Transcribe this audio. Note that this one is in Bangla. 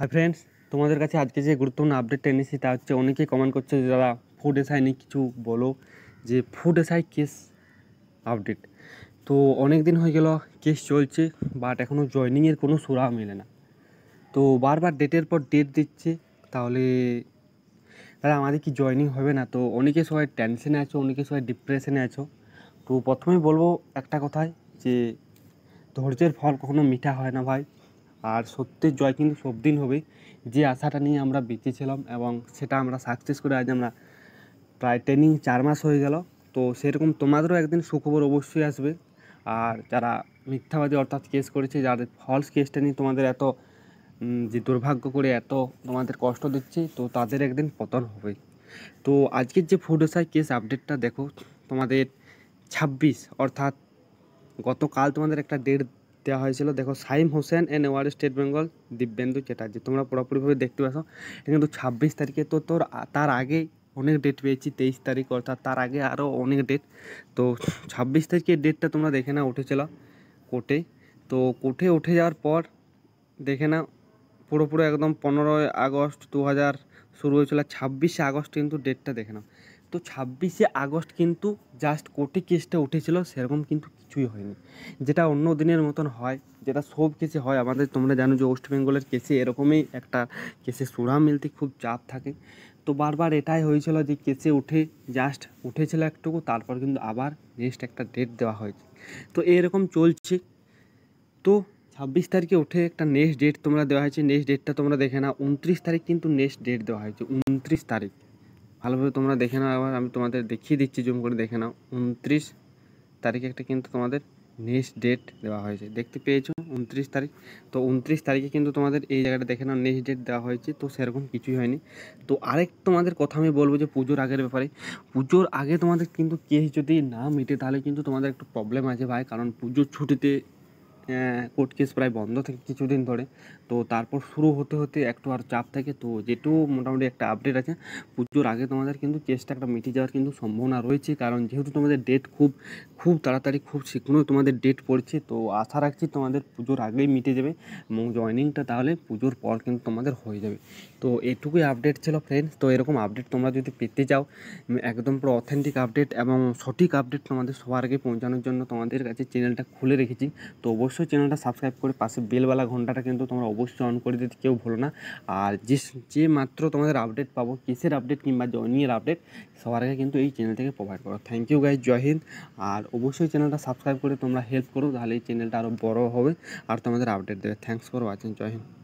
হাই ফ্রেন্ডস তোমাদের কাছে আজকে যে গুরুত্বপূর্ণ আপডেট এনেছি তা হচ্ছে অনেকেই কমেন্ট করছে যে দাদা ফুড এসআই নিয়ে কিছু বলো যে ফুড এসআই কেস আপডেট তো অনেক দিন হয়ে গেল কেস চলছে বাট এখনও জয়নিংয়ের কোনো সুরাহ মেলে না তো বারবার ডেটের পর ডেট দিচ্ছে তাহলে দাদা আমাদের কি জয়নিং হবে না তো অনেকে সবাই টেনশনে আছো অনেকে সবাই ডিপ্রেশনে আছো তো প্রথমেই বলবো একটা কথায় যে ধৈর্যের ফল কখনো মিঠা হয় না ভাই আর সত্যের জয় কিন্তু সব দিন হবেই যে আশাটা নিয়ে আমরা বেঁচেছিলাম এবং সেটা আমরা সাকসেস করে আজ আমরা প্রায় ট্রেনিং চার মাস হয়ে গেল তো সেরকম তোমাদেরও একদিন সুখবর অবশ্যই আসবে আর যারা মিথ্যাবাদী অর্থাৎ কেস করেছে যাদের ফলস কেসটা নিয়ে তোমাদের এত যে দুর্ভাগ্য করে এত তোমাদের কষ্ট দিচ্ছে তো তাদের একদিন পতন হবে তো আজকের যে ফুডোসাই কেস আপডেটটা দেখো তোমাদের ছাব্বিশ অর্থাৎ গতকাল তোমাদের একটা ডেট দেওয়া হয়েছিল দেখো সাইম হোসেন এন ওয়ার স্টেট বেঙ্গল দিব্যেন্দু চ্যাটার্জি তোমরা পুরোপুরিভাবে দেখতে পাচ্ছ কিন্তু ছাব্বিশ তারিখে তো তোর তার আগে অনেক ডেট পেয়েছি তেইশ তারিখ অর্থাৎ তার আগে আরও অনেক ডেট তো ছাব্বিশ তারিখের ডেটটা তোমরা দেখে না উঠেছিল কোর্টে তো কোর্টে উঠে যাওয়ার পর দেখে না পুরোপুরি একদম পনেরোই আগস্ট দু হাজার শুরু হয়েছিল ছাব্বিশে আগস্ট কিন্তু ডেটটা দেখে নাও তো ছাব্বিশে আগস্ট কিন্তু জাস্ট কোর্টে কেসটা উঠেছিল সেরকম কিন্তু কিছুই হয়নি যেটা অন্য দিনের মতন হয় যেটা সব কেসে হয় আমাদের তোমরা জানো যে ওয়েস্ট বেঙ্গলের কেসে এরকমই একটা কেসে সুরা মিলতে খুব চাপ থাকে তো বারবার এটাই হয়েছিল যে কেসে উঠে জাস্ট উঠেছিল একটুকু তারপর কিন্তু আবার নেক্সট একটা ডেট দেওয়া হয়েছে তো এরকম চলছে তো ছাব্বিশ তারিখে উঠে একটা নেক্সট ডেট তোমরা দেওয়া হয়েছে নেক্সট ডেটটা তোমরা দেখে না উনত্রিশ তারিখ কিন্তু নেক্সট ডেট দেওয়া হয়েছে উনত্রিশ তারিখ ভালোভাবে তোমরা দেখে নাও আবার আমি তোমাদের দেখিয়ে দিচ্ছি জুম করে দেখে নাও উনত্রিশ তারিখে একটা কিন্তু তোমাদের নেক্সট ডেট দেওয়া হয়েছে দেখতে পেয়েছো উনত্রিশ তারিখ তো উনত্রিশ তারিখে কিন্তু তোমাদের এই জায়গাটা দেখে নাও নেক্সট ডেট দেওয়া হয়েছে তো সেরকম কিছুই হয়নি তো আরেক তোমাদের কথা আমি বলবো যে পুজোর আগের ব্যাপারে পুজোর আগে তোমাদের কিন্তু কেস যদি না মেটে তাহলে কিন্তু তোমাদের একটু প্রবলেম আছে ভাই কারণ পুজোর ছুটিতে কোর্ট হ্যাঁ, কেস প্রায় বন্ধ থাকে কিছুদিন ধরে তো তারপর শুরু হতে হতে একটু আর চাপ থাকে তো যেটু মোটামুটি একটা আপডেট আছে পুজোর আগে তোমাদের কিন্তু কেসটা একটা মিটে যাওয়ার কিন্তু সম্ভাবনা রয়েছে কারণ যেহেতু তোমাদের ডেট খুব খুব তাড়াতাড়ি খুব শীঘ্রই তোমাদের ডেট পড়ছে তো আশা রাখছি তোমাদের পুজোর আগেই মিটে যাবে এবং জয়নিংটা তাহলে পুজোর পর কিন্তু তোমাদের হয়ে যাবে তো এটুকুই আপডেট ছিল ফ্রেন্ডস তো এরকম আপডেট তোমরা যদি পেতে চাও একদম পুরো অথেন্টিক আপডেট এবং সঠিক আপডেট তোমাদের সবার আগে পৌঁছানোর জন্য তোমাদের কাছে চ্যানেলটা খুলে রেখেছি তো অবশ্যই অবশ্যই চ্যানেলটা সাবস্ক্রাইব করে পাশে বেলবেলা ঘন্টাটা কিন্তু তোমরা অবশ্যই অন করে দিতে কেউ ভুলো না আর যে যে মাত্র তোমাদের আপডেট পাবো কিসের আপডেট কিংবা জয়নিয়ের আপডেট সবার আগে কিন্তু এই চ্যানেল থেকে প্রোভাইড করো thank you guys Jai Hind আর অবশ্যই চ্যানেলটা সাবস্ক্রাইব করে তোমরা হেল্প করো তাহলে এই চ্যানেলটা আরও বড় হবে আর তোমাদের আপডেট দেবে thanks for watching Jai Hind